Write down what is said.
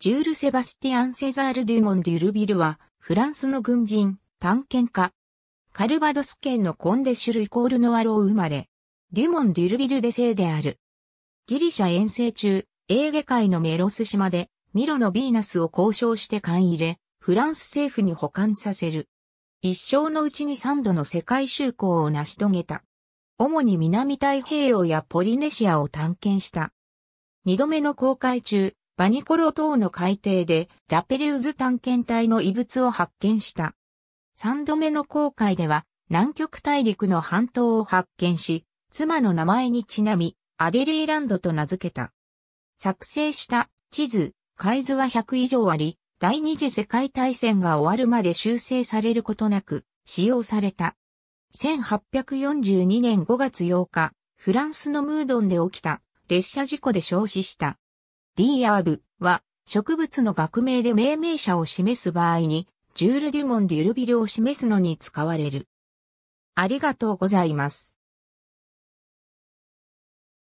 ジュール・セバスティアン・セザール・デュモン・デュルビルは、フランスの軍人、探検家。カルバドス県のコンデシュルイコールノアロー生まれ。デュモン・デュルビルで生である。ギリシャ遠征中、エーゲ海のメロス島で、ミロのヴィーナスを交渉して買い入れ、フランス政府に保管させる。一生のうちに3度の世界就航を成し遂げた。主に南太平洋やポリネシアを探検した。二度目の航海中、バニコロ島の海底でラペリウズ探検隊の遺物を発見した。三度目の航海では南極大陸の半島を発見し、妻の名前にちなみ、アデリーランドと名付けた。作成した地図、海図は100以上あり、第二次世界大戦が終わるまで修正されることなく使用された。1842年5月8日、フランスのムードンで起きた列車事故で焼死した。ディーアーブは植物の学名で命名者を示す場合に、ジュール・デュモン・デュルビルを示すのに使われる。ありがとうございます。